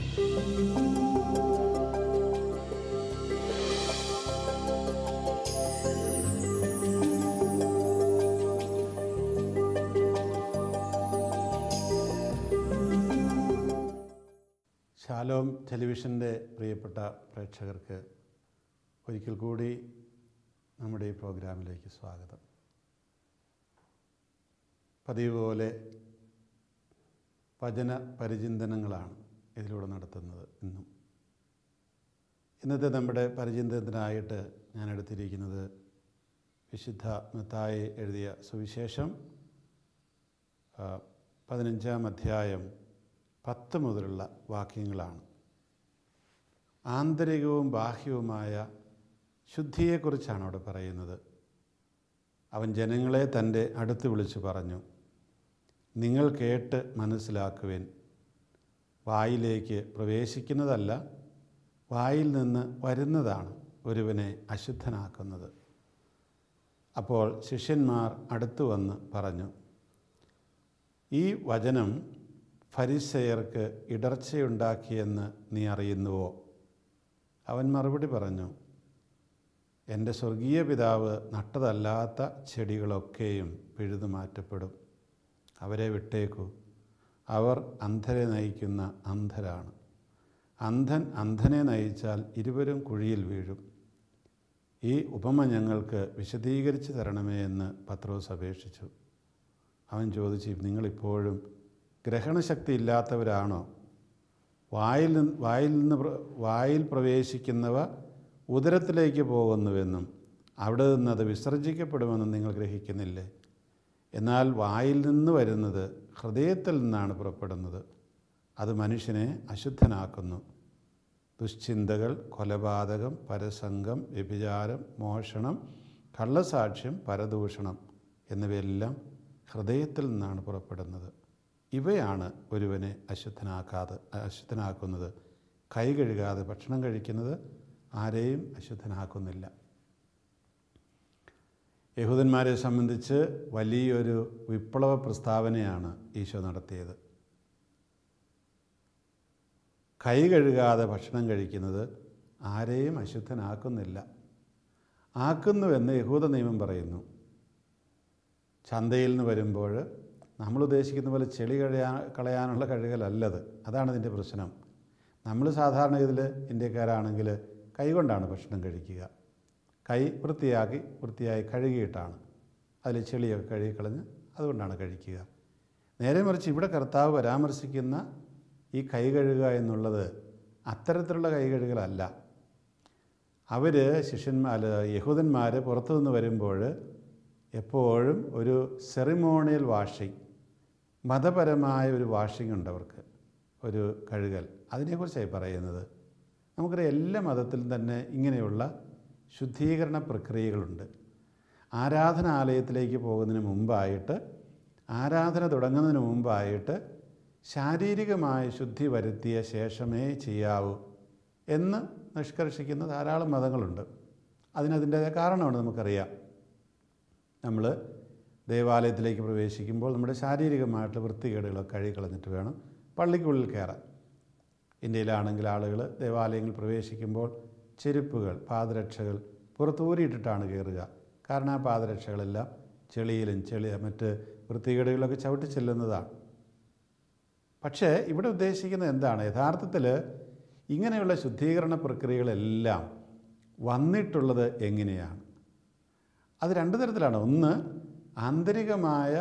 ശാലോം ടെലിവിഷൻ്റെ പ്രിയപ്പെട്ട പ്രേക്ഷകർക്ക് ഒരിക്കൽ കൂടി നമ്മുടെ ഈ പ്രോഗ്രാമിലേക്ക് സ്വാഗതം പതിവ് പോലെ വചന പരിചിന്തനങ്ങളാണ് ഇതിലൂടെ നടത്തുന്നത് ഇന്നും ഇന്നത്തെ നമ്മുടെ പരിചിന്തനായിട്ട് ഞാൻ എടുത്തിരിക്കുന്നത് വിശുദ്ധ മെത്തായി എഴുതിയ സുവിശേഷം പതിനഞ്ചാം അധ്യായം പത്ത് മുതലുള്ള വാക്യങ്ങളാണ് ആന്തരികവും ബാഹ്യവുമായ ശുദ്ധിയെക്കുറിച്ചാണ് അവിടെ പറയുന്നത് അവൻ ജനങ്ങളെ തൻ്റെ അടുത്ത് വിളിച്ചു പറഞ്ഞു നിങ്ങൾ കേട്ട് മനസ്സിലാക്കുവാൻ വായിലേക്ക് പ്രവേശിക്കുന്നതല്ല വായിൽ നിന്ന് വരുന്നതാണ് ഒരുവനെ അശുദ്ധനാക്കുന്നത് അപ്പോൾ ശിഷ്യന്മാർ അടുത്തു വന്ന് പറഞ്ഞു ഈ വചനം ഫരിസയർക്ക് ഇടർച്ചയുണ്ടാക്കിയെന്ന് നീ അറിയുന്നുവോ അവൻ മറുപടി പറഞ്ഞു എൻ്റെ സ്വർഗീയ പിതാവ് നട്ടതല്ലാത്ത ചെടികളൊക്കെയും പിഴുതു മാറ്റപ്പെടും അവരെ വിട്ടേക്കൂ അവർ അന്ധരെ നയിക്കുന്ന അന്ധരാണ് അന്ധൻ അന്ധനെ നയിച്ചാൽ ഇരുവരും കുഴിയിൽ വീഴും ഈ ഉപമ ഞങ്ങൾക്ക് വിശദീകരിച്ചു തരണമേ എന്ന് പത്രോസ് അപേക്ഷിച്ചു അവൻ ചോദിച്ചു നിങ്ങളിപ്പോഴും ഗ്രഹണശക്തി ഇല്ലാത്തവരാണോ വായിൽ നിന്ന് വായിൽ നിന്ന് വായിൽ പ്രവേശിക്കുന്നവ ഉദരത്തിലേക്ക് പോകുന്നുവെന്നും അവിടെ നിന്ന് അത് വിസർജിക്കപ്പെടുമെന്നും നിങ്ങൾ ഗ്രഹിക്കുന്നില്ലേ എന്നാൽ വായിൽ നിന്ന് വരുന്നത് ഹൃദയത്തിൽ നിന്നാണ് പുറപ്പെടുന്നത് അത് മനുഷ്യനെ അശുദ്ധനാക്കുന്നു ദുശ്ചിന്തകൾ കൊലപാതകം പരസംഗം വ്യഭിചാരം മോഷണം കള്ളസാക്ഷ്യം പരദൂഷണം എന്നിവയെല്ലാം ഹൃദയത്തിൽ നിന്നാണ് പുറപ്പെടുന്നത് ഇവയാണ് ഒരുവനെ അശുദ്ധനാക്കാതെ അശുദ്ധനാക്കുന്നത് കൈ കഴുകാതെ ഭക്ഷണം കഴിക്കുന്നത് ആരെയും അശുദ്ധനാക്കുന്നില്ല യഹൂദന്മാരെ സംബന്ധിച്ച് വലിയൊരു വിപ്ലവ പ്രസ്താവനയാണ് ഈശോ നടത്തിയത് കൈ കഴുകാതെ ഭക്ഷണം കഴിക്കുന്നത് ആരെയും അശുദ്ധനാക്കുന്നില്ല ആക്കുന്നുവെന്ന് യഹൂദ നിയമം പറയുന്നു ചന്തയിൽ നിന്ന് വരുമ്പോൾ നമ്മൾ ഉദ്ദേശിക്കുന്ന പോലെ ചെളി കഴിയാ കളയാനുള്ള കഴുകലല്ലത് അതാണ് ഇതിൻ്റെ പ്രശ്നം നമ്മൾ സാധാരണ ഇതിൽ ഇന്ത്യക്കാരാണെങ്കിൽ കൈകൊണ്ടാണ് ഭക്ഷണം കഴിക്കുക കൈ വൃത്തിയാക്കി വൃത്തിയായി കഴുകിയിട്ടാണ് അതിൽ ചെളിയൊക്കെ കഴുകിക്കളഞ്ഞ് അതുകൊണ്ടാണ് കഴിക്കുക നേരെ മറിച്ച് ഇവിടെ കർത്താവ് പരാമർശിക്കുന്ന ഈ കൈ കഴുകുക എന്നുള്ളത് അത്തരത്തിലുള്ള കൈ കഴുകലല്ല അവർ ശിഷ്യന്മാർ യഹൂദന്മാർ പുറത്തുനിന്ന് വരുമ്പോൾ എപ്പോഴും ഒരു സെറിമോണിയൽ വാഷിംഗ് മതപരമായ ഒരു വാഷിംഗ് ഉണ്ട് അവർക്ക് ഒരു കഴുകൽ അതിനെക്കുറിച്ചായി പറയുന്നത് നമുക്കറിയാം എല്ലാ മതത്തിലും തന്നെ ഇങ്ങനെയുള്ള ശുദ്ധീകരണ പ്രക്രിയകളുണ്ട് ആരാധനാലയത്തിലേക്ക് പോകുന്നതിന് മുമ്പായിട്ട് ആരാധന തുടങ്ങുന്നതിന് മുമ്പായിട്ട് ശാരീരികമായ ശുദ്ധി വരുത്തിയ ശേഷമേ ചെയ്യാവൂ എന്ന് നിഷ്കർഷിക്കുന്ന ധാരാളം മതങ്ങളുണ്ട് അതിനതിൻ്റെ കാരണമാണ് നമുക്കറിയാം നമ്മൾ ദേവാലയത്തിലേക്ക് പ്രവേശിക്കുമ്പോൾ നമ്മുടെ ശാരീരികമായിട്ടുള്ള വൃത്തികേടുകളൊക്കെ കഴുകളഞ്ഞിട്ട് വേണം പള്ളിക്കുള്ളിൽ കയറാൻ ഇന്ത്യയിലാണെങ്കിൽ ആളുകൾ ദേവാലയങ്ങളിൽ പ്രവേശിക്കുമ്പോൾ ചെരുപ്പുകൾ പാദരക്ഷകൾ പുറത്തൂരിയിട്ടിട്ടാണ് കയറുക കാരണം ആ പാദരക്ഷകളെല്ലാം ചെളിയിലും ചെളി മറ്റ് വൃത്തികേടുകളിലൊക്കെ ചവിട്ടി ചെല്ലുന്നതാണ് പക്ഷേ ഇവിടെ ഉദ്ദേശിക്കുന്നത് എന്താണ് യഥാർത്ഥത്തിൽ ഇങ്ങനെയുള്ള ശുദ്ധീകരണ പ്രക്രിയകളെല്ലാം വന്നിട്ടുള്ളത് എങ്ങനെയാണ് അത് രണ്ട് തരത്തിലാണ് ഒന്ന് ആന്തരികമായ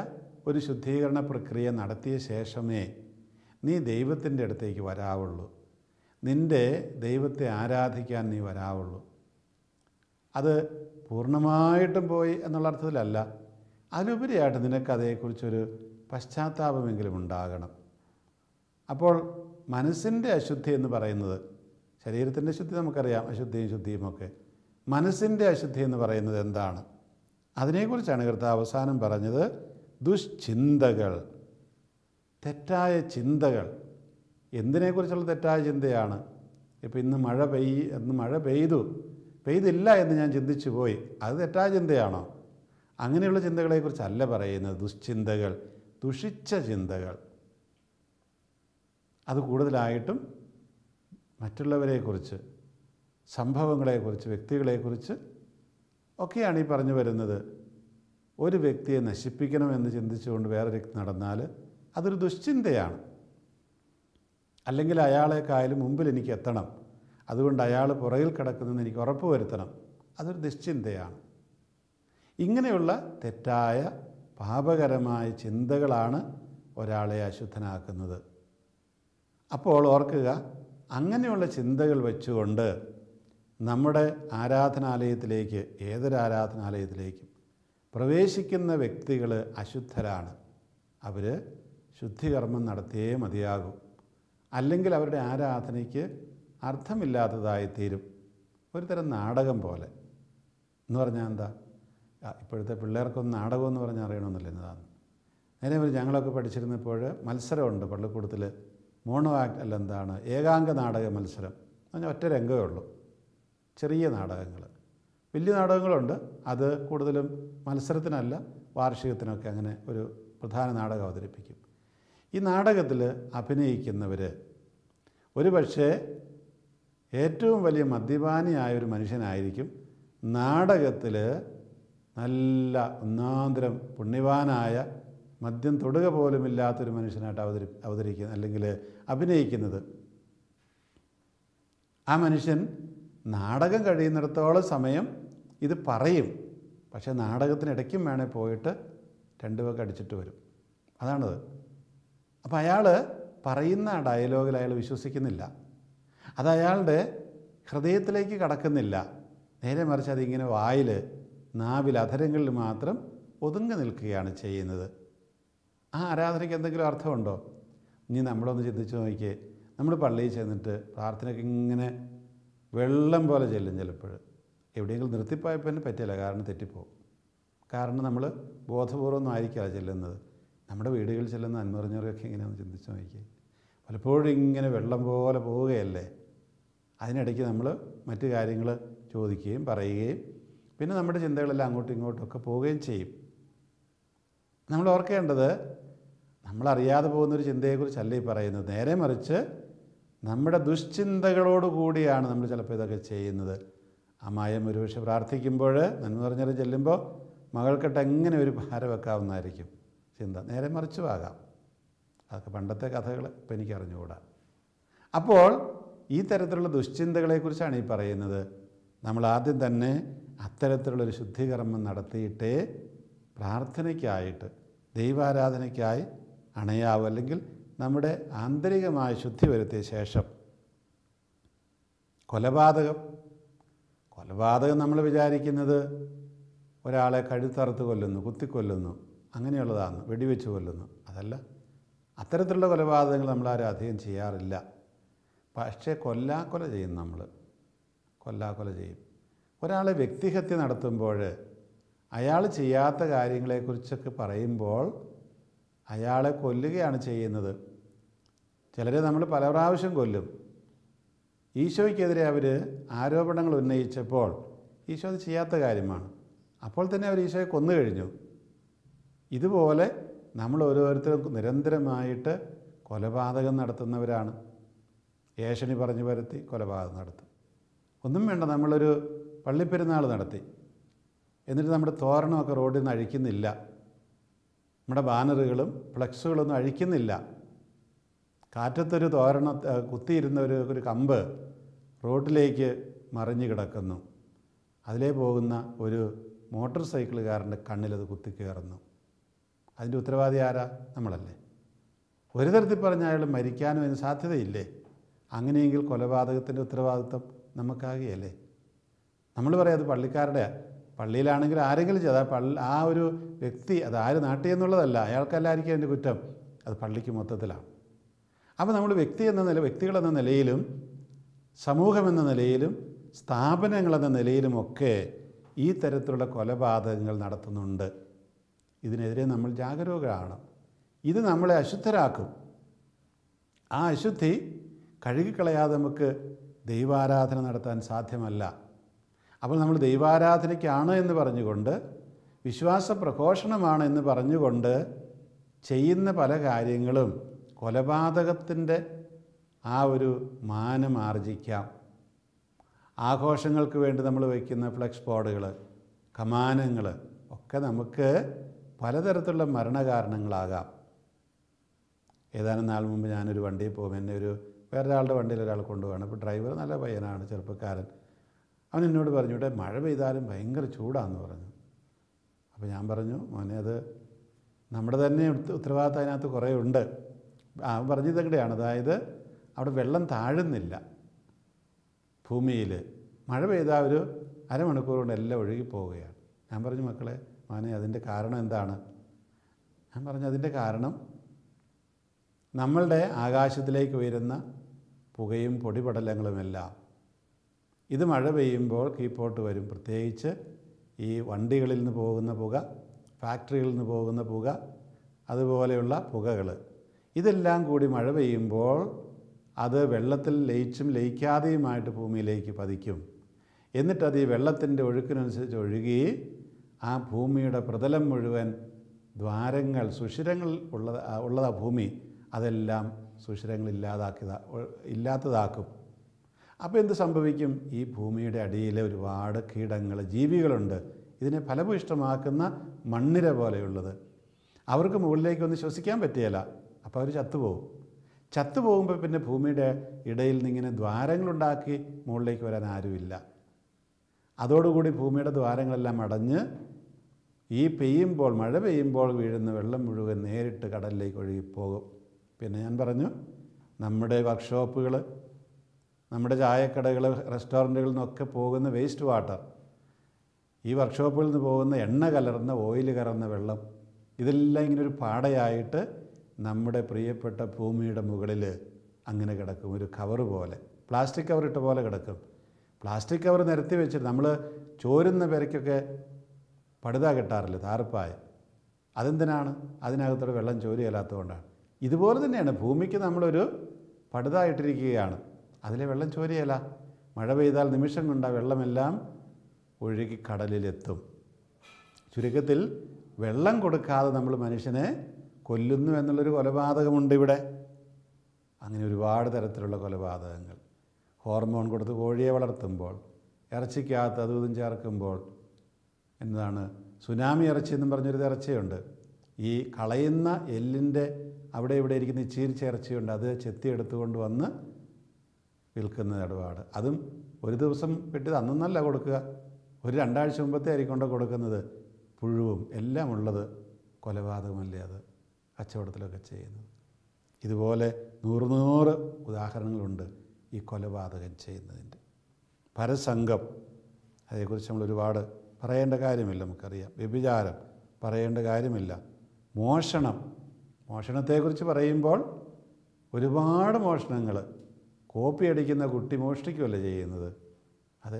ഒരു ശുദ്ധീകരണ പ്രക്രിയ നടത്തിയ ശേഷമേ നീ ദൈവത്തിൻ്റെ അടുത്തേക്ക് വരാവുള്ളൂ നിൻ്റെ ദൈവത്തെ ആരാധിക്കാൻ നീ വരാവുള്ളൂ അത് പൂർണ്ണമായിട്ടും പോയി എന്നുള്ള അർത്ഥത്തിലല്ല അതിലുപരിയായിട്ട് നിനക്ക് അതേക്കുറിച്ചൊരു പശ്ചാത്താപമെങ്കിലും ഉണ്ടാകണം അപ്പോൾ മനസ്സിൻ്റെ അശുദ്ധി എന്ന് പറയുന്നത് ശരീരത്തിൻ്റെ ശുദ്ധി നമുക്കറിയാം അശുദ്ധിയും ശുദ്ധിയും ഒക്കെ മനസ്സിൻ്റെ അശുദ്ധി എന്ന് പറയുന്നത് എന്താണ് അതിനെക്കുറിച്ചാണ് കർത്താവ് അവസാനം പറഞ്ഞത് ദുശ്ചിന്തകൾ തെറ്റായ ചിന്തകൾ എന്തിനെക്കുറിച്ചുള്ള തെറ്റായ ചിന്തയാണ് ഇപ്പം ഇന്ന് മഴ പെയ്യ് എന്ന് മഴ പെയ്തു പെയ്തില്ല എന്ന് ഞാൻ ചിന്തിച്ചു പോയി അത് തെറ്റായ ചിന്തയാണോ അങ്ങനെയുള്ള ചിന്തകളെക്കുറിച്ചല്ല പറയുന്നത് ദുശ്ചിന്തകൾ ദുഷിച്ച ചിന്തകൾ അത് കൂടുതലായിട്ടും മറ്റുള്ളവരെക്കുറിച്ച് സംഭവങ്ങളെക്കുറിച്ച് വ്യക്തികളെക്കുറിച്ച് ഒക്കെയാണ് ഈ പറഞ്ഞു വരുന്നത് ഒരു വ്യക്തിയെ നശിപ്പിക്കണമെന്ന് ചിന്തിച്ചുകൊണ്ട് വേറെ വ്യക്തി നടന്നാൽ അതൊരു ദുശ്ചിന്തയാണ് അല്ലെങ്കിൽ അയാളെക്കായാലും മുമ്പിൽ എനിക്ക് എത്തണം അതുകൊണ്ട് അയാൾ പുറകിൽ കിടക്കുന്നെന്ന് എനിക്ക് ഉറപ്പ് വരുത്തണം അതൊരു നിശ്ചിന്തയാണ് ഇങ്ങനെയുള്ള തെറ്റായ പാപകരമായ ചിന്തകളാണ് ഒരാളെ അശുദ്ധനാക്കുന്നത് അപ്പോൾ ഓർക്കുക അങ്ങനെയുള്ള ചിന്തകൾ വെച്ചുകൊണ്ട് നമ്മുടെ ആരാധനാലയത്തിലേക്ക് ഏതൊരു ആരാധനാലയത്തിലേക്കും പ്രവേശിക്കുന്ന വ്യക്തികൾ അശുദ്ധരാണ് അവർ ശുദ്ധികർമ്മം നടത്തിയേ മതിയാകൂ അല്ലെങ്കിൽ അവരുടെ ആരാധനയ്ക്ക് അർത്ഥമില്ലാത്തതായി തീരും ഒരു തരം നാടകം പോലെ എന്ന് പറഞ്ഞാൽ എന്താ ഇപ്പോഴത്തെ പിള്ളേർക്കൊന്നും നാടകം എന്ന് പറഞ്ഞാൽ അറിയണമെന്നില്ല എന്നതാണ് നേരെ ഒരു ഞങ്ങളൊക്കെ പഠിച്ചിരുന്നപ്പോൾ മത്സരമുണ്ട് പള്ളിക്കൂടത്തിൽ മോണോ ആക്ട് അല്ല എന്താണ് ഏകാംഗ നാടക മത്സരം എന്ന് പറഞ്ഞാൽ ഒറ്റ രംഗമേ ഉള്ളൂ ചെറിയ നാടകങ്ങൾ വലിയ നാടകങ്ങളുണ്ട് അത് കൂടുതലും മത്സരത്തിനല്ല വാർഷികത്തിനൊക്കെ അങ്ങനെ ഒരു പ്രധാന നാടകം അവതരിപ്പിക്കും ഈ നാടകത്തിൽ അഭിനയിക്കുന്നവർ ഒരു പക്ഷേ ഏറ്റവും വലിയ മദ്യപാനിയായ ഒരു മനുഷ്യനായിരിക്കും നാടകത്തിൽ നല്ല ഒന്നാന്തരം പുണ്യവാനായ മദ്യം തൊടുക പോലുമില്ലാത്തൊരു മനുഷ്യനായിട്ട് അവതരി അവതരിക്കുന്ന അല്ലെങ്കിൽ അഭിനയിക്കുന്നത് ആ മനുഷ്യൻ നാടകം കഴിയുന്നിടത്തോളം സമയം ഇത് പറയും പക്ഷേ നാടകത്തിനിടയ്ക്കും വേണേൽ പോയിട്ട് രണ്ടു പേർക്ക് അടിച്ചിട്ട് വരും അതാണത് അപ്പോൾ അയാൾ പറയുന്ന ഡയലോഗിൽ അയാൾ വിശ്വസിക്കുന്നില്ല അത് അയാളുടെ ഹൃദയത്തിലേക്ക് കടക്കുന്നില്ല നേരെ മറിച്ച് അതിങ്ങനെ വായിൽ നാവിൽ അധരങ്ങളിൽ മാത്രം ഒതുങ്ങി നിൽക്കുകയാണ് ചെയ്യുന്നത് ആ ആരാധനയ്ക്ക് എന്തെങ്കിലും അർത്ഥമുണ്ടോ ഇനി നമ്മളൊന്ന് ചിന്തിച്ച് നോക്കിയേ നമ്മൾ പള്ളിയിൽ ചെന്നിട്ട് പ്രാർത്ഥനയ്ക്ക് ഇങ്ങനെ വെള്ളം പോലെ ചെല്ലും ചിലപ്പോൾ എവിടെയെങ്കിലും നിർത്തിപ്പോയപ്പോൾ തന്നെ പറ്റില്ല കാരണം തെറ്റിപ്പോവും കാരണം നമ്മൾ ബോധപൂർവ്വമൊന്നും ആയിരിക്കില്ല ചെല്ലുന്നത് നമ്മുടെ വീടുകളിൽ ചെല്ലുന്ന അന്മറിഞ്ഞവരൊക്കെ ഇങ്ങനെയൊന്ന് ചിന്തിച്ച് നോക്കി പലപ്പോഴും ഇങ്ങനെ വെള്ളം പോലെ പോവുകയല്ലേ അതിനിടയ്ക്ക് നമ്മൾ മറ്റു കാര്യങ്ങൾ ചോദിക്കുകയും പറയുകയും പിന്നെ നമ്മുടെ ചിന്തകളെല്ലാം അങ്ങോട്ടും ഇങ്ങോട്ടുമൊക്കെ പോവുകയും ചെയ്യും നമ്മൾ ഓർക്കേണ്ടത് നമ്മളറിയാതെ പോകുന്നൊരു ചിന്തയെക്കുറിച്ചല്ല ഈ പറയുന്നത് നേരെ മറിച്ച് നമ്മുടെ ദുശ്ചിന്തകളോട് കൂടിയാണ് നമ്മൾ ചിലപ്പോൾ ഇതൊക്കെ ചെയ്യുന്നത് അമ്മായം ഒരുപക്ഷെ പ്രാർത്ഥിക്കുമ്പോൾ നന്മ പറഞ്ഞാലും ചെല്ലുമ്പോൾ മകൾക്കിട്ട് എങ്ങനെ ഒരു ഭാരം വെക്കാവുന്നതായിരിക്കും ചിന്ത നേരെ മറിച്ചുമാകാം അതൊക്കെ പണ്ടത്തെ കഥകൾ ഇപ്പം അറിഞ്ഞുകൂടാ അപ്പോൾ ഈ തരത്തിലുള്ള ദുശ്ചിന്തകളെക്കുറിച്ചാണ് ഈ പറയുന്നത് നമ്മൾ ആദ്യം തന്നെ അത്തരത്തിലുള്ളൊരു ശുദ്ധികർമ്മം നടത്തിയിട്ടേ പ്രാർത്ഥനയ്ക്കായിട്ട് ദൈവാരാധനയ്ക്കായി അണയാവൂ അല്ലെങ്കിൽ നമ്മുടെ ആന്തരികമായ ശുദ്ധി വരുത്തിയ ശേഷം കൊലപാതകം കൊലപാതകം നമ്മൾ വിചാരിക്കുന്നത് ഒരാളെ കഴുത്തറുത്ത് കൊല്ലുന്നു കുത്തിക്കൊല്ലുന്നു അങ്ങനെയുള്ളതാണ് വെടിവെച്ച് കൊല്ലുന്നു അതല്ല അത്തരത്തിലുള്ള കൊലപാതകങ്ങൾ നമ്മൾ അധികം ചെയ്യാറില്ല പക്ഷേ കൊല്ലാക്കൊല ചെയ്യും നമ്മൾ കൊല്ലാക്കൊല ചെയ്യും ഒരാൾ വ്യക്തിഹത്യ നടത്തുമ്പോൾ അയാൾ ചെയ്യാത്ത കാര്യങ്ങളെക്കുറിച്ചൊക്കെ പറയുമ്പോൾ അയാളെ കൊല്ലുകയാണ് ചെയ്യുന്നത് ചിലരെ നമ്മൾ പല പ്രാവശ്യം കൊല്ലും ഈശോയ്ക്കെതിരെ അവർ ആരോപണങ്ങൾ ഉന്നയിച്ചപ്പോൾ ഈശോ അത് ചെയ്യാത്ത കാര്യമാണ് അപ്പോൾ തന്നെ അവർ ഈശോയെ കൊന്നു കഴിഞ്ഞു ഇതുപോലെ നമ്മൾ ഓരോരുത്തരും നിരന്തരമായിട്ട് കൊലപാതകം നടത്തുന്നവരാണ് ഏഷണി പറഞ്ഞു വരുത്തി കൊലപാതകം നടത്തും ഒന്നും വേണ്ട നമ്മളൊരു പള്ളിപ്പെരുന്നാൾ നടത്തി എന്നിട്ട് നമ്മുടെ തോരണമൊക്കെ റോഡിൽ നിന്ന് അഴിക്കുന്നില്ല നമ്മുടെ ബാനറുകളും ഫ്ലക്സുകളൊന്നും അഴിക്കുന്നില്ല കാറ്റത്തൊരു തോരണ കുത്തിയിരുന്ന ഒരു ഒരു കമ്പ് റോഡിലേക്ക് മറിഞ്ഞു കിടക്കുന്നു അതിലേ പോകുന്ന ഒരു മോട്ടോർ സൈക്കിളുകാരൻ്റെ കണ്ണിലത് കുത്തിക്കയറുന്നു അതിൻ്റെ ഉത്തരവാദി ആരാ നമ്മളല്ലേ ഒരു തരത്തിൽ പറഞ്ഞാൽ അയാൾ മരിക്കാനും അതിന് സാധ്യതയില്ലേ അങ്ങനെയെങ്കിൽ കൊലപാതകത്തിൻ്റെ ഉത്തരവാദിത്വം നമുക്കാകുകയല്ലേ നമ്മൾ പറയാം അത് പള്ളിക്കാരുടെ പള്ളിയിലാണെങ്കിൽ ആരെങ്കിലും ചെയ്ത് ആ പള്ളി ആ ഒരു വ്യക്തി അത് ആര് നാട്ടി എന്നുള്ളതല്ല അയാൾക്കല്ലായിരിക്കും അതിൻ്റെ കുറ്റം അത് പള്ളിക്ക് മൊത്തത്തിലാണ് അപ്പോൾ നമ്മൾ വ്യക്തി എന്ന നില വ്യക്തികളെന്ന നിലയിലും സമൂഹമെന്ന നിലയിലും സ്ഥാപനങ്ങളെന്ന നിലയിലുമൊക്കെ ഈ തരത്തിലുള്ള കൊലപാതകങ്ങൾ നടത്തുന്നുണ്ട് ഇതിനെതിരെ നമ്മൾ ജാഗരൂകരാണ് ഇത് നമ്മളെ അശുദ്ധരാക്കും ആ അശുദ്ധി കഴുകിക്കളയാതെ നമുക്ക് ദൈവാരാധന നടത്താൻ സാധ്യമല്ല അപ്പോൾ നമ്മൾ ദൈവാരാധനയ്ക്കാണ് എന്ന് പറഞ്ഞുകൊണ്ട് വിശ്വാസ പ്രഘോഷണമാണ് എന്ന് പറഞ്ഞുകൊണ്ട് ചെയ്യുന്ന പല കാര്യങ്ങളും കൊലപാതകത്തിൻ്റെ ആ ഒരു മാനം ആർജിക്കാം ആഘോഷങ്ങൾക്ക് വേണ്ടി നമ്മൾ വയ്ക്കുന്ന ഫ്ലെക്സ് ബോർഡുകൾ കമാനങ്ങൾ ഒക്കെ നമുക്ക് പലതരത്തിലുള്ള മരണകാരണങ്ങളാകാം ഏതാനും നാൾ മുമ്പ് ഞാനൊരു വണ്ടിയിൽ പോകും എന്നെ ഒരു വേറൊരാളുടെ വണ്ടിയിൽ ഒരാൾ കൊണ്ടുപോകണം അപ്പോൾ ഡ്രൈവർ നല്ല പയ്യനാണ് ചെറുപ്പക്കാരൻ അവൻ എന്നോട് പറഞ്ഞു ഇവിടെ മഴ പെയ്താലും ഭയങ്കര ചൂടാന്ന് പറഞ്ഞു അപ്പോൾ ഞാൻ പറഞ്ഞു മോനെ അത് നമ്മുടെ തന്നെ ഉത്തരവാദിത്തം അതിനകത്ത് കുറേ ഉണ്ട് ആ പറഞ്ഞതങ്ങടെയാണ് അതായത് അവിടെ വെള്ളം താഴുന്നില്ല ഭൂമിയിൽ മഴ പെയ്താൽ ഒരു അരമണിക്കൂർ കൊണ്ട് എല്ലാം ഒഴുകി പോവുകയാണ് ഞാൻ പറഞ്ഞു മക്കളെ മാനെ അതിൻ്റെ കാരണം എന്താണ് ഞാൻ പറഞ്ഞു അതിൻ്റെ കാരണം നമ്മളുടെ ആകാശത്തിലേക്ക് ഉയരുന്ന പുകയും പൊടിപടലങ്ങളുമെല്ലാം ഇത് മഴ പെയ്യുമ്പോൾ കീപ്പോട്ട് വരും പ്രത്യേകിച്ച് ഈ വണ്ടികളിൽ നിന്ന് പോകുന്ന പുക ഫാക്ടറികളിൽ നിന്ന് പോകുന്ന പുക അതുപോലെയുള്ള പുകകൾ ഇതെല്ലാം കൂടി മഴ പെയ്യുമ്പോൾ അത് വെള്ളത്തിൽ ലയിച്ചും ലയിക്കാതെയുമായിട്ട് ഭൂമിയിലേക്ക് പതിക്കും എന്നിട്ടത് ഈ വെള്ളത്തിൻ്റെ ഒഴുക്കിനനുസരിച്ച് ഒഴുകി ആ ഭൂമിയുടെ പ്രതലം മുഴുവൻ ദ്വാരങ്ങൾ സുഷിരങ്ങൾ ഉള്ളത് ആ ഭൂമി അതെല്ലാം സുഷിരങ്ങൾ ഇല്ലാതാക്കിയതാ ഇല്ലാത്തതാക്കും അപ്പോൾ എന്ത് സംഭവിക്കും ഈ ഭൂമിയുടെ അടിയിൽ ഒരുപാട് കീടങ്ങൾ ജീവികളുണ്ട് ഇതിനെ ഫലഭൂയിഷ്ടമാക്കുന്ന മണ്ണിര പോലെയുള്ളത് അവർക്ക് മുകളിലേക്ക് ഒന്ന് ശ്വസിക്കാൻ പറ്റിയല്ല അപ്പോൾ അവർ ചത്തുപോകും ചത്തുപോകുമ്പോൾ പിന്നെ ഭൂമിയുടെ ഇടയിൽ നിന്ന് ഇങ്ങനെ ദ്വാരങ്ങളുണ്ടാക്കി മുകളിലേക്ക് വരാൻ ആരുമില്ല അതോടുകൂടി ഭൂമിയുടെ ദ്വാരങ്ങളെല്ലാം അടഞ്ഞ് ഈ പെയ്യുമ്പോൾ മഴ പെയ്യുമ്പോൾ വീഴുന്ന വെള്ളം മുഴുവൻ നേരിട്ട് കടലിലേക്ക് ഒഴുകിപ്പോകും പിന്നെ ഞാൻ പറഞ്ഞു നമ്മുടെ വർക്ക്ഷോപ്പുകൾ നമ്മുടെ ചായക്കടകൾ റെസ്റ്റോറൻറ്റുകളിൽ നിന്നൊക്കെ പോകുന്ന വേസ്റ്റ് വാട്ടർ ഈ വർക്ക്ഷോപ്പുകളിൽ നിന്ന് പോകുന്ന എണ്ണ കലർന്ന ഓയിൽ കലർന്ന വെള്ളം ഇതെല്ലാം ഇങ്ങനെ ഒരു പാടയായിട്ട് നമ്മുടെ പ്രിയപ്പെട്ട ഭൂമിയുടെ മുകളിൽ അങ്ങനെ കിടക്കും ഒരു കവർ പോലെ പ്ലാസ്റ്റിക് കവർ ഇട്ട പോലെ കിടക്കും പ്ലാസ്റ്റിക് കവർ നിരത്തി വെച്ചിട്ട് നമ്മൾ ചോരുന്ന പേരയ്ക്കൊക്കെ പടുത കെട്ടാറില്ല താർപ്പായ അതെന്തിനാണ് അതിനകത്തോടെ വെള്ളം ചോരിയല്ലാത്തതുകൊണ്ടാണ് ഇതുപോലെ തന്നെയാണ് ഭൂമിക്ക് നമ്മളൊരു പടുത ഇട്ടിരിക്കുകയാണ് അതിലെ വെള്ളം ചോരിയല്ല മഴ പെയ്താൽ നിമിഷം കൊണ്ട് ആ വെള്ളമെല്ലാം ഒഴുകി കടലിലെത്തും ചുരുക്കത്തിൽ വെള്ളം കൊടുക്കാതെ നമ്മൾ മനുഷ്യനെ കൊല്ലുന്നു എന്നുള്ളൊരു കൊലപാതകമുണ്ട് ഇവിടെ അങ്ങനെ ഒരുപാട് തരത്തിലുള്ള കൊലപാതകങ്ങൾ ഹോർമോൺ കൊടുത്ത് കോഴിയെ വളർത്തുമ്പോൾ ഇറച്ചിക്കകത്ത് അതും ഇതും ചേർക്കുമ്പോൾ എന്നതാണ് സുനാമി ഇറച്ചി എന്നും പറഞ്ഞൊരു ഇറച്ചിയുണ്ട് ഈ കളയുന്ന എല്ലിൻ്റെ അവിടെ ഇവിടെ ഇരിക്കുന്ന ചീരിച്ച ഇറച്ചിയുണ്ട് അത് ചെത്തി വന്ന് വിൽക്കുന്ന ഇടപാട് അതും ഒരു ദിവസം വിട്ടത് അന്നല്ല കൊടുക്കുക ഒരു രണ്ടാഴ്ച മുമ്പത്തെ ആയിരിക്കൊണ്ട് കൊടുക്കുന്നത് പുഴുവും എല്ലാം ഉള്ളത് കൊലപാതകമല്ലേ അത് കച്ചവടത്തിലൊക്കെ ചെയ്യുന്നത് ഇതുപോലെ നൂറ് നൂറ് ഉദാഹരണങ്ങളുണ്ട് ഈ കൊലപാതകം ചെയ്യുന്നതിൻ്റെ പരസംഗം അതേക്കുറിച്ച് നമ്മൾ ഒരുപാട് പറയേണ്ട കാര്യമില്ല നമുക്കറിയാം വ്യഭിചാരം പറയേണ്ട കാര്യമില്ല മോഷണം മോഷണത്തെക്കുറിച്ച് പറയുമ്പോൾ ഒരുപാട് മോഷണങ്ങൾ കോപ്പി അടിക്കുന്ന കുട്ടി മോഷ്ടിക്കുമല്ല ചെയ്യുന്നത് അത്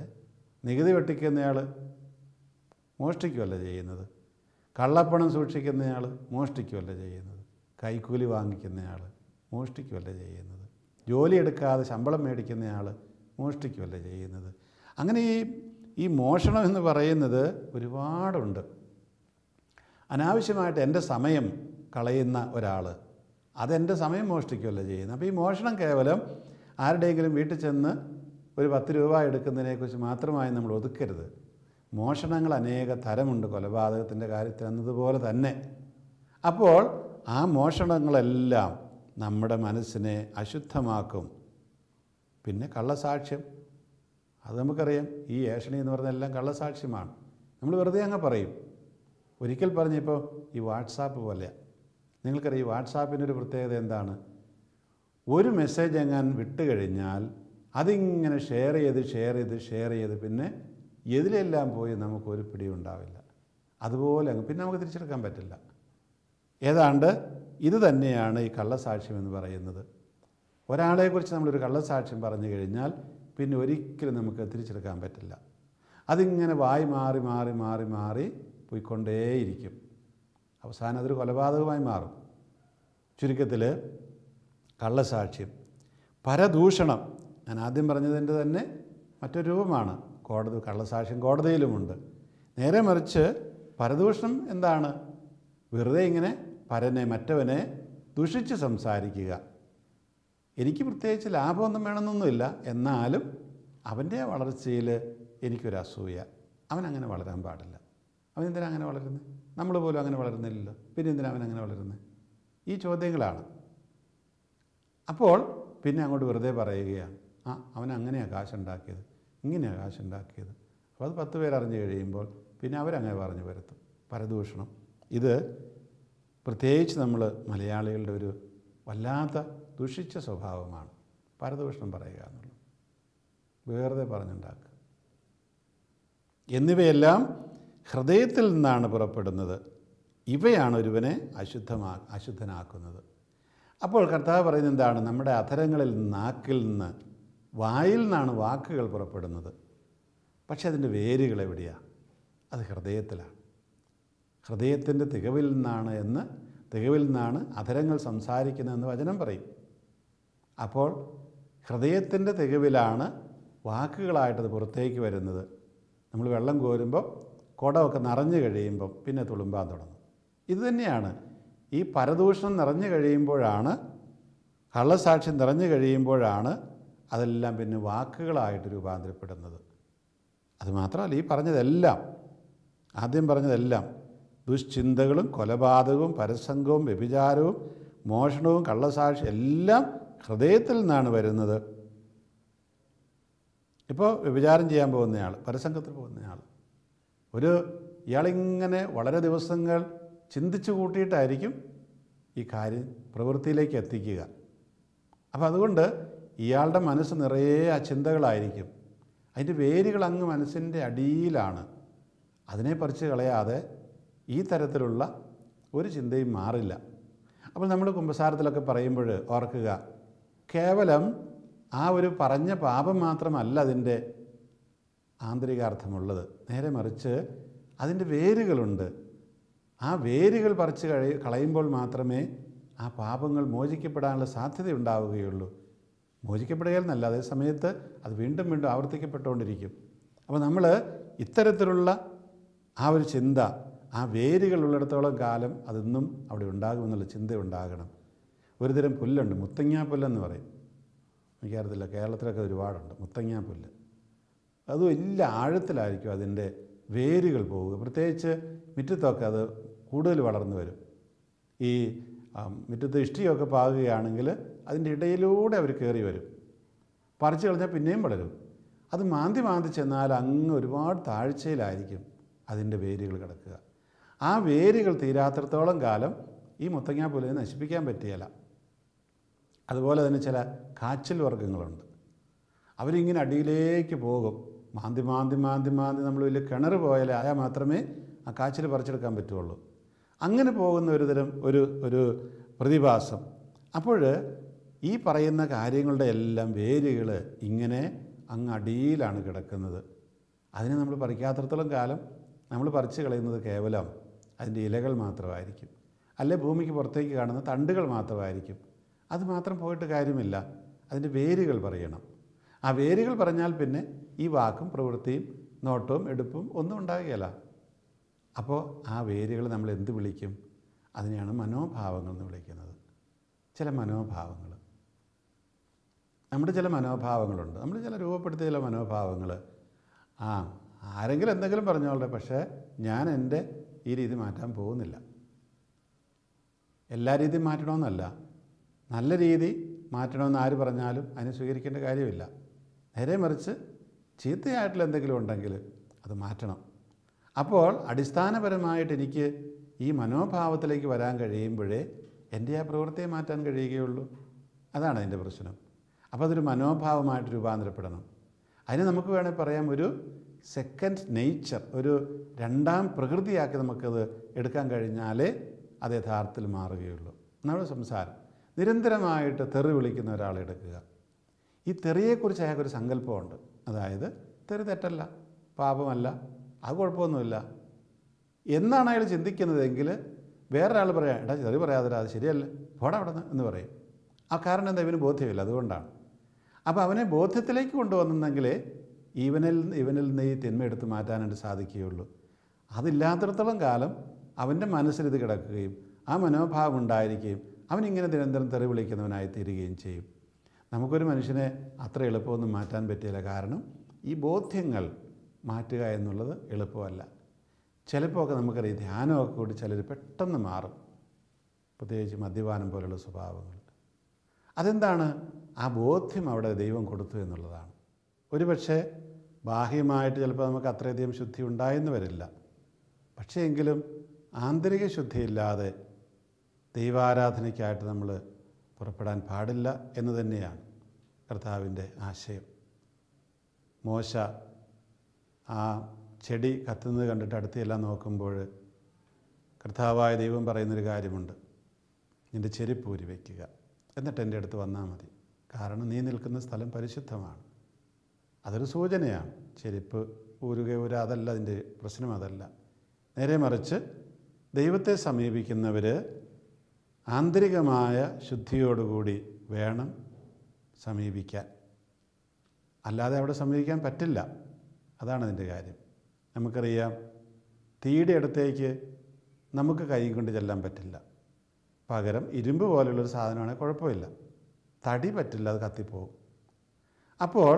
നികുതി വെട്ടിക്കുന്നയാൾ മോഷ്ടിക്കുമല്ല ചെയ്യുന്നത് കള്ളപ്പണം സൂക്ഷിക്കുന്നയാൾ മോഷ്ടിക്കുമല്ല ചെയ്യുന്നത് കൈക്കൂലി വാങ്ങിക്കുന്നയാൾ മോഷ്ടിക്കുമല്ല ചെയ്യുന്നത് ജോലിയെടുക്കാതെ ശമ്പളം മേടിക്കുന്നയാൾ മോഷ്ടിക്കുമല്ലേ ചെയ്യുന്നത് അങ്ങനെ ഈ ഈ മോഷണം എന്ന് പറയുന്നത് ഒരുപാടുണ്ട് അനാവശ്യമായിട്ട് എൻ്റെ സമയം കളയുന്ന ഒരാൾ അതെൻ്റെ സമയം മോഷ്ടിക്കുമല്ലോ ചെയ്യുന്നത് അപ്പോൾ ഈ മോഷണം കേവലം ആരുടെയെങ്കിലും വീട്ടിൽ ചെന്ന് ഒരു പത്ത് രൂപ എടുക്കുന്നതിനെക്കുറിച്ച് മാത്രമായി നമ്മൾ ഒതുക്കരുത് മോഷണങ്ങൾ അനേക തരമുണ്ട് കൊലപാതകത്തിൻ്റെ കാര്യത്തിൽ എന്നതുപോലെ തന്നെ അപ്പോൾ ആ മോഷണങ്ങളെല്ലാം നമ്മുടെ മനസ്സിനെ അശുദ്ധമാക്കും പിന്നെ കള്ളസാക്ഷ്യം അത് നമുക്കറിയാം ഈ ഏഷണി എന്ന് പറഞ്ഞ എല്ലാം കള്ളസാക്ഷ്യമാണ് നമ്മൾ വെറുതെ അങ്ങ് പറയും ഒരിക്കൽ പറഞ്ഞപ്പോൾ ഈ വാട്സാപ്പ് പോലെയാണ് നിങ്ങൾക്കറിയാം ഈ വാട്സാപ്പിനൊരു പ്രത്യേകത എന്താണ് ഒരു മെസ്സേജ് എങ്ങാൻ വിട്ട് കഴിഞ്ഞാൽ അതിങ്ങനെ ഷെയർ ചെയ്ത് ഷെയർ ചെയ്ത് ഷെയർ ചെയ്ത് പിന്നെ എതിലെല്ലാം പോയി നമുക്കൊരു പിടിയുണ്ടാവില്ല അതുപോലെ അങ്ങ് പിന്നെ നമുക്ക് തിരിച്ചെടുക്കാൻ പറ്റില്ല ഏതാണ്ട് ഇത് തന്നെയാണ് ഈ കള്ളസാക്ഷ്യം എന്ന് പറയുന്നത് ഒരാളെക്കുറിച്ച് നമ്മളൊരു കള്ളസാക്ഷ്യം പറഞ്ഞു കഴിഞ്ഞാൽ പിന്നെ ഒരിക്കലും നമുക്ക് തിരിച്ചെടുക്കാൻ പറ്റില്ല അതിങ്ങനെ വായി മാറി മാറി മാറി മാറി പോയിക്കൊണ്ടേയിരിക്കും അവസാനം അതൊരു കൊലപാതകമായി മാറും ചുരുക്കത്തിൽ കള്ളസാക്ഷ്യം പരദൂഷണം ഞാൻ ആദ്യം പറഞ്ഞതിൻ്റെ തന്നെ മറ്റൊരു രൂപമാണ് കോടതി കള്ളസാക്ഷ്യം കോടതിയിലുമുണ്ട് നേരെ മറിച്ച് പരദൂഷണം എന്താണ് വെറുതെ ഇങ്ങനെ പരനെ മറ്റവനെ ദുഷിച്ച് സംസാരിക്കുക എനിക്ക് പ്രത്യേകിച്ച് ലാഭമൊന്നും വേണമെന്നൊന്നുമില്ല എന്നാലും അവൻ്റെ വളർച്ചയിൽ എനിക്കൊരു അസൂയ അവൻ അങ്ങനെ വളരാൻ പാടില്ല അവൻ എന്തിനാ അങ്ങനെ വളരുന്നത് നമ്മൾ പോലും അങ്ങനെ വളരുന്നില്ലല്ലോ പിന്നെ എന്തിനാ അവൻ അങ്ങനെ വളരുന്നത് ഈ ചോദ്യങ്ങളാണ് അപ്പോൾ പിന്നെ അങ്ങോട്ട് വെറുതെ പറയുകയാണ് ആ അവൻ അങ്ങനെയാണ് കാശുണ്ടാക്കിയത് ഇങ്ങനെയാണ് കാശുണ്ടാക്കിയത് അപ്പോൾ അത് പത്ത് അറിഞ്ഞു കഴിയുമ്പോൾ പിന്നെ അവരങ്ങനെ പറഞ്ഞു വരുത്തും പരദൂഷണം ഇത് പ്രത്യേകിച്ച് നമ്മൾ മലയാളികളുടെ ഒരു വല്ലാത്ത ദുഷിച്ച സ്വഭാവമാണ് പരദൂഷണം പറയുക എന്നുള്ളത് വെറുതെ പറഞ്ഞുണ്ടാക്കുക എന്നിവയെല്ലാം ഹൃദയത്തിൽ നിന്നാണ് പുറപ്പെടുന്നത് ഇവയാണ് ഒരുവനെ അശുദ്ധമാ അശുദ്ധനാക്കുന്നത് അപ്പോൾ കർത്താവ് പറയുന്നത് എന്താണ് നമ്മുടെ അധരങ്ങളിൽ നിന്ന് നാക്കിൽ നിന്ന് വായിൽ നിന്നാണ് വാക്കുകൾ പുറപ്പെടുന്നത് പക്ഷെ അതിൻ്റെ വേരുകൾ എവിടെയാണ് അത് ഹൃദയത്തിലാണ് ഹൃദയത്തിൻ്റെ തികവിൽ നിന്നാണ് എന്ന് തികവിൽ നിന്നാണ് അധരങ്ങൾ സംസാരിക്കുന്നതെന്ന് വചനം പറയും അപ്പോൾ ഹൃദയത്തിൻ്റെ തികവിലാണ് വാക്കുകളായിട്ടത് പുറത്തേക്ക് വരുന്നത് നമ്മൾ വെള്ളം കോരുമ്പോൾ കുടമൊക്കെ നിറഞ്ഞു കഴിയുമ്പം പിന്നെ തുളുമ്പാൻ തുടങ്ങും ഇതുതന്നെയാണ് ഈ പരദൂഷണം നിറഞ്ഞു കഴിയുമ്പോഴാണ് കള്ളസാക്ഷി നിറഞ്ഞു കഴിയുമ്പോഴാണ് അതെല്ലാം പിന്നെ വാക്കുകളായിട്ട് രൂപാന്തരപ്പെടുന്നത് അതുമാത്രമല്ല ഈ പറഞ്ഞതെല്ലാം ആദ്യം പറഞ്ഞതെല്ലാം ദുശ്ചിന്തകളും കൊലപാതകവും പരസംഗവും വ്യഭിചാരവും മോഷണവും കള്ളസാക്ഷി എല്ലാം ഹൃദയത്തിൽ നിന്നാണ് വരുന്നത് ഇപ്പോൾ വ്യഭിചാരം ചെയ്യാൻ പോകുന്നയാൾ പരസംഗത്തിൽ പോകുന്നയാൾ ഒരു ഇയാളിങ്ങനെ വളരെ ദിവസങ്ങൾ ചിന്തിച്ചു കൂട്ടിയിട്ടായിരിക്കും ഈ കാര്യം പ്രവൃത്തിയിലേക്ക് എത്തിക്കുക അപ്പോൾ അതുകൊണ്ട് ഇയാളുടെ മനസ്സ് നിറയെ ആ ചിന്തകളായിരിക്കും അതിൻ്റെ വേരുകൾ അങ്ങ് മനസ്സിൻ്റെ അടിയിലാണ് അതിനെ പറിച്ച് കളയാതെ ഈ തരത്തിലുള്ള ഒരു ചിന്തയും മാറില്ല അപ്പോൾ നമ്മൾ കുംഭസാരത്തിലൊക്കെ പറയുമ്പോൾ ഓർക്കുക കേവലം ആ ഒരു പറഞ്ഞ പാപം മാത്രമല്ല അതിൻ്റെ ആന്തരികാർത്ഥമുള്ളത് നേരെ മറിച്ച് അതിൻ്റെ വേരുകളുണ്ട് ആ വേരുകൾ പറിച്ച് കഴി കളയുമ്പോൾ മാത്രമേ ആ പാപങ്ങൾ മോചിക്കപ്പെടാനുള്ള സാധ്യത ഉണ്ടാവുകയുള്ളൂ മോചിക്കപ്പെടുകയെന്നല്ല അതേ സമയത്ത് അത് വീണ്ടും വീണ്ടും ആവർത്തിക്കപ്പെട്ടുകൊണ്ടിരിക്കും അപ്പോൾ നമ്മൾ ഇത്തരത്തിലുള്ള ആ ഒരു ചിന്ത ആ വേരുകളുള്ളിടത്തോളം ഉള്ളിടത്തോളം കാലം അതെന്നും അവിടെ ഉണ്ടാകുമെന്നുള്ള ചിന്ത ഉണ്ടാകണം ഒരു തരം പുല്ലുണ്ട് പുല്ലെന്ന് പറയും എനിക്കറിയത്തില്ല കേരളത്തിലൊക്കെ ഒരുപാടുണ്ട് പുല്ല് അത് വലിയ ആഴത്തിലായിരിക്കും അതിൻ്റെ വേരുകൾ പോവുക പ്രത്യേകിച്ച് മുറ്റത്തൊക്കെ അത് കൂടുതൽ വളർന്നു വരും ഈ മുറ്റത്ത് ഇഷ്ടിയൊക്കെ പാകുകയാണെങ്കിൽ അതിൻ്റെ ഇടയിലൂടെ അവർ കയറി വരും പറിച്ചു കളഞ്ഞാൽ പിന്നെയും വളരും അത് മാന്തി മാന്തി ചെന്നാൽ അങ്ങ് ഒരുപാട് താഴ്ചയിലായിരിക്കും അതിൻ്റെ വേരുകൾ കിടക്കുക ആ വേരുകൾ തീരാത്രത്തോളം കാലം ഈ മുത്തങ്ങാ പുലിനെ നശിപ്പിക്കാൻ പറ്റിയല്ല അതുപോലെ തന്നെ ചില കാച്ചിൽ വർഗ്ഗങ്ങളുണ്ട് അവരിങ്ങനെ അടിയിലേക്ക് പോകും മാന്തി മാന്തി മാന്തി മാന്തി നമ്മൾ വലിയ കിണർ പോയാലേ ആയാൽ മാത്രമേ ആ കാച്ചിൽ പറിച്ചെടുക്കാൻ പറ്റുള്ളൂ അങ്ങനെ പോകുന്ന ഒരു തരം ഒരു ഒരു പ്രതിഭാസം അപ്പോൾ ഈ പറയുന്ന കാര്യങ്ങളുടെ എല്ലാം വേരുകൾ ഇങ്ങനെ അങ്ങ് അടിയിലാണ് കിടക്കുന്നത് അതിനെ നമ്മൾ പറിക്കാത്രത്തോളം കാലം നമ്മൾ പറിച്ച് കളയുന്നത് കേവലം അതിൻ്റെ ഇലകൾ മാത്രമായിരിക്കും അല്ലെ ഭൂമിക്ക് പുറത്തേക്ക് കാണുന്ന തണ്ടുകൾ മാത്രമായിരിക്കും അത് മാത്രം പോയിട്ട് കാര്യമില്ല അതിൻ്റെ വേരുകൾ പറയണം ആ വേരുകൾ പറഞ്ഞാൽ പിന്നെ ഈ വാക്കും പ്രവൃത്തിയും നോട്ടവും എടുപ്പും ഒന്നും ഉണ്ടാകുകയില്ല അപ്പോൾ ആ വേരുകൾ നമ്മൾ എന്ത് വിളിക്കും അതിനെയാണ് മനോഭാവങ്ങൾ എന്ന് വിളിക്കുന്നത് ചില മനോഭാവങ്ങൾ നമ്മുടെ ചില മനോഭാവങ്ങളുണ്ട് നമ്മൾ ചില രൂപപ്പെടുത്തിയ ചില മനോഭാവങ്ങൾ ആ ആരെങ്കിലും എന്തെങ്കിലും പറഞ്ഞോളെ പക്ഷേ ഞാൻ എൻ്റെ ഈ രീതി മാറ്റാൻ പോകുന്നില്ല എല്ലാ രീതിയും മാറ്റണമെന്നല്ല നല്ല രീതി മാറ്റണമെന്ന് ആര് പറഞ്ഞാലും അതിന് സ്വീകരിക്കേണ്ട കാര്യമില്ല നേരെ മറിച്ച് ചീത്തയായിട്ടുള്ള എന്തെങ്കിലും ഉണ്ടെങ്കിൽ അത് മാറ്റണം അപ്പോൾ അടിസ്ഥാനപരമായിട്ട് എനിക്ക് ഈ മനോഭാവത്തിലേക്ക് വരാൻ കഴിയുമ്പോഴേ എൻ്റെ ആ പ്രവൃത്തിയെ മാറ്റാൻ കഴിയുകയുള്ളൂ അതാണ് അതിൻ്റെ പ്രശ്നം അപ്പോൾ അതൊരു മനോഭാവമായിട്ട് രൂപാന്തരപ്പെടണം അതിന് നമുക്ക് വേണമെങ്കിൽ പറയാം ഒരു സെക്കൻഡ് നേച്ചർ ഒരു രണ്ടാം പ്രകൃതിയാക്കി നമുക്കത് എടുക്കാൻ കഴിഞ്ഞാലേ അത് യഥാർത്ഥത്തിൽ മാറുകയുള്ളൂ നമ്മുടെ സംസാരം നിരന്തരമായിട്ട് തെറി വിളിക്കുന്ന ഒരാളെ എടുക്കുക ഈ തെറിയെക്കുറിച്ച് അയാൾക്കൊരു സങ്കല്പമുണ്ട് അതായത് തെറി തെറ്റല്ല പാപമല്ല അത് കുഴപ്പമൊന്നുമില്ല എന്നാണ് അയാൾ ചിന്തിക്കുന്നതെങ്കിൽ വേറൊരാൾ പറയാം എടാ തെറി പറയാതെ അത് ശരിയല്ല പോടാ അവിടെ നിന്ന് എന്ന് പറയും ആ കാരണം എന്താ ഇവന് ബോധ്യമില്ല അതുകൊണ്ടാണ് അപ്പോൾ അവനെ ബോധ്യത്തിലേക്ക് കൊണ്ടുവന്നെങ്കിൽ ഇവനിൽ ഇവനിൽ നിന്ന് ഈ തിന്മയെടുത്ത് മാറ്റാനായിട്ട് സാധിക്കുകയുള്ളൂ അതില്ലാത്തടത്തോളം കാലം അവൻ്റെ മനസ്സിൽ ഇത് കിടക്കുകയും ആ മനോഭാവം ഉണ്ടായിരിക്കുകയും അവനിങ്ങനെ നിരന്തരം തെറി വിളിക്കുന്നവനായി തീരുകയും ചെയ്യും നമുക്കൊരു മനുഷ്യനെ അത്ര എളുപ്പമൊന്നും മാറ്റാൻ പറ്റിയില്ല കാരണം ഈ ബോധ്യങ്ങൾ മാറ്റുക എന്നുള്ളത് എളുപ്പമല്ല ചിലപ്പോൾ ഒക്കെ നമുക്കറിയാം ധ്യാനമൊക്കെ കൂടി ചിലർ പെട്ടെന്ന് മാറും പ്രത്യേകിച്ച് മദ്യപാനം പോലുള്ള സ്വഭാവങ്ങൾ അതെന്താണ് ആ ബോധ്യം അവിടെ ദൈവം കൊടുത്തു എന്നുള്ളതാണ് ഒരു പക്ഷേ ബാഹ്യമായിട്ട് ചിലപ്പോൾ നമുക്ക് അത്രയധികം ശുദ്ധി ഉണ്ടായെന്ന് വരില്ല പക്ഷേ എങ്കിലും ആന്തരിക ശുദ്ധിയില്ലാതെ ദൈവാരാധനയ്ക്കായിട്ട് നമ്മൾ പുറപ്പെടാൻ പാടില്ല എന്ന് തന്നെയാണ് കർത്താവിൻ്റെ ആശയം മോശ ആ ചെടി കത്തുന്നത് കണ്ടിട്ട് അടുത്തെല്ലാം നോക്കുമ്പോൾ കർത്താവായ ദൈവം പറയുന്നൊരു കാര്യമുണ്ട് നിൻ്റെ ചെരുപ്പ് വയ്ക്കുക എന്നിട്ട് എൻ്റെ അടുത്ത് വന്നാൽ മതി കാരണം നീ നിൽക്കുന്ന സ്ഥലം പരിശുദ്ധമാണ് അതൊരു സൂചനയാണ് ചെരുപ്പ് ഊരുക ഊര അതല്ല അതിൻ്റെ പ്രശ്നം അതല്ല നേരെ മറിച്ച് ദൈവത്തെ സമീപിക്കുന്നവർ ആന്തരികമായ ശുദ്ധിയോടുകൂടി വേണം സമീപിക്കാൻ അല്ലാതെ അവിടെ സമീപിക്കാൻ പറ്റില്ല അതാണ് അതിൻ്റെ കാര്യം നമുക്കറിയാം തീയുടെ അടുത്തേക്ക് നമുക്ക് കൈ കൊണ്ട് ചെല്ലാൻ പറ്റില്ല പകരം ഇരുമ്പ് പോലെയുള്ളൊരു സാധനമാണെങ്കിൽ കുഴപ്പമില്ല തടി പറ്റില്ല അത് കത്തിപ്പോകും അപ്പോൾ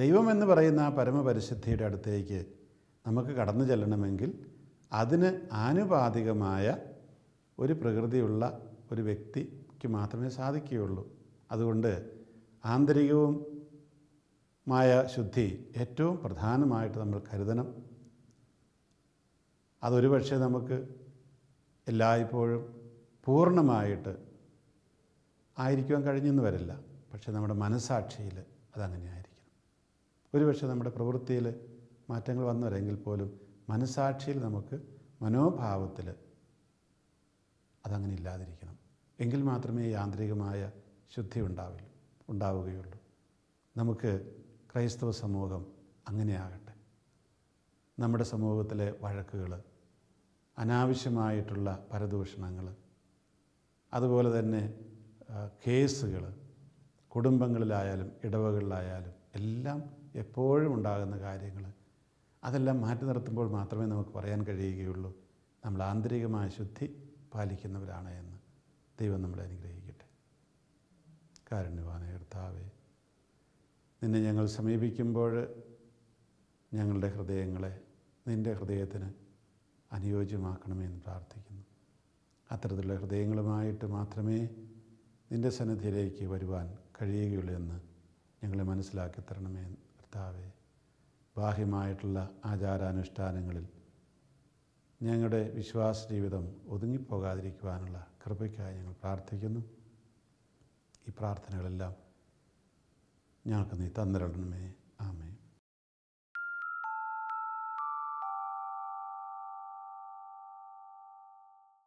ദൈവമെന്ന് പറയുന്ന ആ പരമപരിശുദ്ധിയുടെ അടുത്തേക്ക് നമുക്ക് കടന്നു ചെല്ലണമെങ്കിൽ അതിന് ആനുപാതികമായ ഒരു പ്രകൃതിയുള്ള ഒരു വ്യക്തിക്ക് മാത്രമേ സാധിക്കുകയുള്ളൂ അതുകൊണ്ട് ആന്തരികവും മായ ശുദ്ധി ഏറ്റവും പ്രധാനമായിട്ട് നമ്മൾ കരുതണം അതൊരു പക്ഷേ നമുക്ക് എല്ലായ്പ്പോഴും പൂർണ്ണമായിട്ട് ആയിരിക്കുവാൻ കഴിഞ്ഞെന്ന് വരില്ല പക്ഷെ നമ്മുടെ മനസ്സാക്ഷിയിൽ അതങ്ങനെയായിരിക്കും ഒരുപക്ഷെ നമ്മുടെ പ്രവൃത്തിയിൽ മാറ്റങ്ങൾ വന്നു പോലും മനസാക്ഷിയിൽ നമുക്ക് മനോഭാവത്തിൽ അതങ്ങനെ ഇല്ലാതിരിക്കണം എങ്കിൽ മാത്രമേ യാന്ത്രികമായ ശുദ്ധി ഉണ്ടാവില്ല ഉണ്ടാവുകയുള്ളൂ നമുക്ക് ക്രൈസ്തവ സമൂഹം അങ്ങനെയാകട്ടെ നമ്മുടെ സമൂഹത്തിലെ വഴക്കുകൾ അനാവശ്യമായിട്ടുള്ള പരദൂഷണങ്ങൾ അതുപോലെ തന്നെ കേസുകൾ കുടുംബങ്ങളിലായാലും ഇടവകളിലായാലും എല്ലാം എപ്പോഴും ഉണ്ടാകുന്ന കാര്യങ്ങൾ അതെല്ലാം മാറ്റി നിർത്തുമ്പോൾ മാത്രമേ നമുക്ക് പറയാൻ കഴിയുകയുള്ളൂ നമ്മൾ ആന്തരികമായ ശുദ്ധി പാലിക്കുന്നവരാണ് എന്ന് ദൈവം നമ്മളെ അനുഗ്രഹിക്കട്ടെ കാരുണ്യവാന കർത്താവേ നിന്നെ ഞങ്ങൾ സമീപിക്കുമ്പോൾ ഞങ്ങളുടെ ഹൃദയങ്ങളെ നിൻ്റെ ഹൃദയത്തിന് അനുയോജ്യമാക്കണമെന്ന് പ്രാർത്ഥിക്കുന്നു അത്തരത്തിലുള്ള ഹൃദയങ്ങളുമായിട്ട് മാത്രമേ നിൻ്റെ സന്നിധിയിലേക്ക് വരുവാൻ കഴിയുകയുള്ളൂ എന്ന് ഞങ്ങളെ മനസ്സിലാക്കി തരണമേ കർത്താവെ ബാഹ്യമായിട്ടുള്ള ആചാരാനുഷ്ഠാനങ്ങളിൽ ഞങ്ങളുടെ വിശ്വാസ ജീവിതം ഒതുങ്ങിപ്പോകാതിരിക്കുവാനുള്ള കൃപയ്ക്കായി ഞങ്ങൾ പ്രാർത്ഥിക്കുന്നു ഈ പ്രാർത്ഥനകളെല്ലാം ഞങ്ങൾക്ക് നീ തന്നിരണമേ